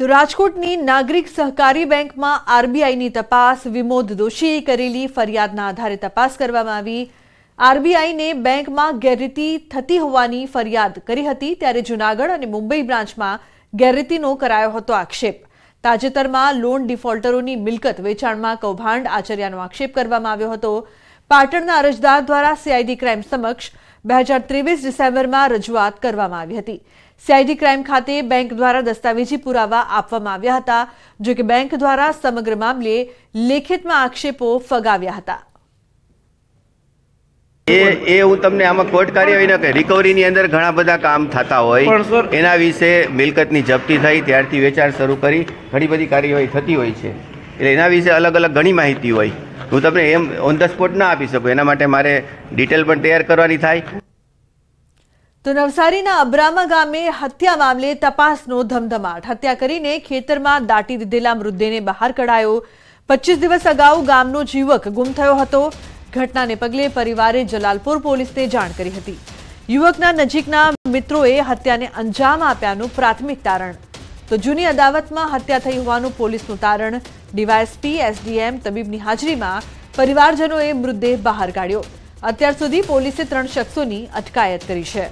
તો રાજકોટની નાગરિક સહકારી બેંકમાં આરબીઆઈની તપાસ વિમોદ દોશીએ કરેલી ફરિયાદના આધારે તપાસ કરવામાં આવી આરબીઆઈને બેંકમાં ગેરરીતિ થતી હોવાની ફરિયાદ કરી હતી ત્યારે જૂનાગઢ અને મુંબઈ બ્રાન્ચમાં ગેરરીતિનો કરાયો હતો આક્ષેપ તાજેતરમાં લોન ડિફોલ્ટરોની મિલકત વેચાણમાં કૌભાંડ આચર્યાનો આક્ષેપ કરવામાં આવ્યો હતો પાટણના અરજદાર દ્વારા સીઆઈડી ક્રાઇમ સમક્ષ બે હજાર ત્રેવીસ ડિસેમ્બરમાં રજૂઆત કરવામાં આવી હતી સીઆઈડી ક્રાઇમ ખાતે બેંક દ્વારા દસ્તાવેજી પુરાવા આપવામાં આવ્યા હતા જો કે બેંક દ્વારા સમગ્ર મામલે લેખિતમાં આક્ષેપો ફગાવ્યા હતા એ એ હું તમને આમાં કોર્ટ કાર્યવાહી ન કહે રિકવરીની અંદર ઘણા બધા કામ થતા હોય એના વિશે મિલકતની જપ્તી થઈ ત્યારથી વેચાણ શરૂ કરી ઘણી બધી કાર્યવાહી થતી હોય છે એટલે એના વિશે અલગ અલગ ઘણી માહિતી હોય હું તમને એમ ઓન ધ સ્પોટ ના આપી શકું એના માટે મારે ડિટેલ પણ તૈયાર કરવાની થાય તો નવસારીના અભરામા ગામે હત્યા મામલે તપાસનો ધમધમાટ હત્યા કરીને ખેતરમાં દાટી દેલા મૃતદેને બહાર કઢાયો 25 દિવસ અગાઉ ગામનો જીવક ગુમ થયો હતો ઘટનાને પગલે પરિવારે જલાલપુર પોલીસને જાણ કરી હતી યુવકના નજીકના મિત્રોએ હત્યાને અંજામ આપ્યાનો પ્રાથમિક તારણ તો જુની દાવતમાં હત્યા થઈ હોવાનું પોલીસનું તારણ DYSP SDM તબીબની હાજરીમાં પરિવારજનોએ મૃતદેહ બહાર કાઢ્યો અત્યાર સુધી પોલીસે 3 શખસોની અટકાયત કરી છે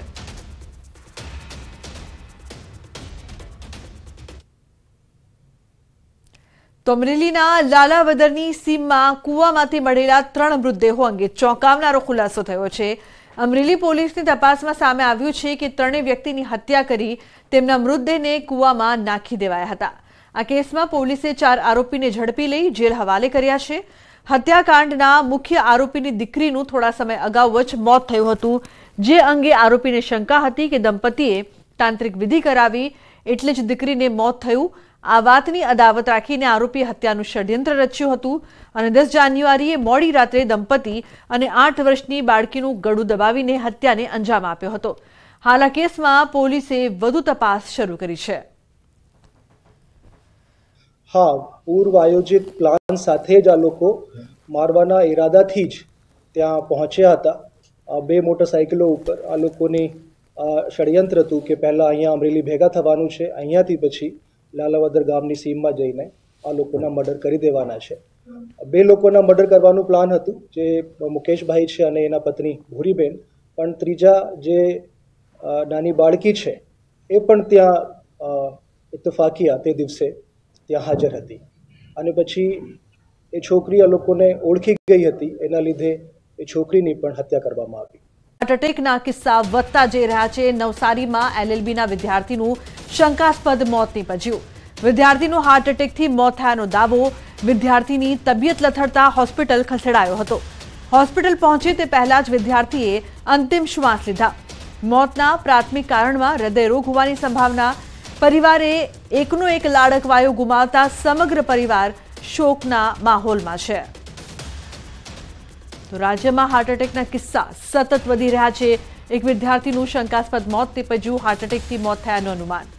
તો અમરેલીના લાલાવદરની સીમમાં કૂવામાંથી મળેલા ત્રણ મૃતદેહો અંગે ચોંકાવનારો ખુલાસો થયો છે અમરેલી પોલીસની તપાસમાં સામે આવ્યું છે કે ત્રણેય વ્યક્તિની હત્યા કરી તેમના મૃતદેહને કૂવામાં નાખી દેવાયા હતા આ કેસમાં પોલીસે ચાર આરોપીને ઝડપી લઈ જેલ હવાલે કર્યા છે હત્યાકાંડના મુખ્ય આરોપીની દીકરીનું થોડા સમય અગાઉ જ મોત થયું હતું જે અંગે આરોપીને શંકા હતી કે દંપતીએ તાંત્રિક વિધિ કરાવી એટલે જ દીકરીને મોત થયું આ વાતની અદાવત રાખીને આરોપી હત્યાનું ષડયંત્ર રચ્યું હતું અને દસ જાન્યુઆરીએ મોડી રાત્રે દંપતી અને આઠ વર્ષની બાળકીનું ગળું દબાવીને હત્યાને અંજામ આપ્યો હતો હાલ આ કેસમાં પોલીસે વધુ તપાસ શરૂ કરી છે હા પૂર્વ આયોજિત પ્લાન સાથે જ આ લોકો મારવાના ઈરાદાથી જ ત્યાં પહોંચ્યા હતા બે મોટરસાઇકલો ઉપર આ લોકોની ષડયંત્ર હતું કે પહેલાં અહીંયા અમરેલી ભેગા થવાનું છે અહીંયાથી પછી લાલાવદર ગામની સીમમાં જઈને આ લોકોના મર્ડર કરી દેવાના છે બે લોકોના મર્ડર કરવાનું પ્લાન હતું જે મુકેશભાઈ છે અને એના પત્ની ભૂરીબેન પણ ત્રીજા જે નાની બાળકી છે એ પણ ત્યાં ઇતફાકિયા તે દિવસે ત્યાં હાજર હતી અને પછી એ છોકરી આ લોકોને ઓળખી ગઈ હતી એના લીધે એ છોકરીની પણ હત્યા કરવામાં આવી હાર્ટ એટેક ના કિસ્સા વત્તા જે રહ્યા છે નવસારીમાં એલએલબી ના વિદ્યાર્થીનું શંકાસ્પદ મોત ની પજ્યું વિદ્યાર્થીનું હાર્ટ એટેક થી મોત થવાનો દાવો વિદ્યાર્થીની તબિયત લથડતા હોસ્પિટલ ખસેડાયો હતો હોસ્પિટલ પહોંચે તે પહેલા જ વિદ્યાર્થીએ અંતિમ શ્વાસ લીધા મોતનું પ્રાથમિક કારણવા હૃદય રોગવાની સંભાવના પરિવારે એકનો એક લાડકવાયો ગુમાવતા સમગ્ર પરિવાર શોકના માહોલમાં છે તો રાજ્યમાં હાર્ટ એટેકના કિસ્સા સતત વધી રહ્યા છે એક વિદ્યાર્થીનું શંકાસ્પદ મોત નિપજ્યું હાર્ટ એટેકથી મોત થયાનું અનુમાન